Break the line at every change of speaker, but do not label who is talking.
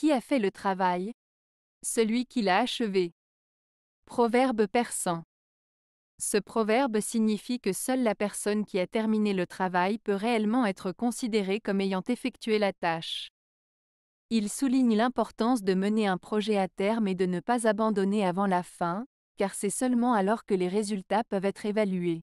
Qui a fait le travail Celui qui l'a achevé. Proverbe persan. Ce proverbe signifie que seule la personne qui a terminé le travail peut réellement être considérée comme ayant effectué la tâche. Il souligne l'importance de mener un projet à terme et de ne pas abandonner avant la fin, car c'est seulement alors que les résultats peuvent être évalués.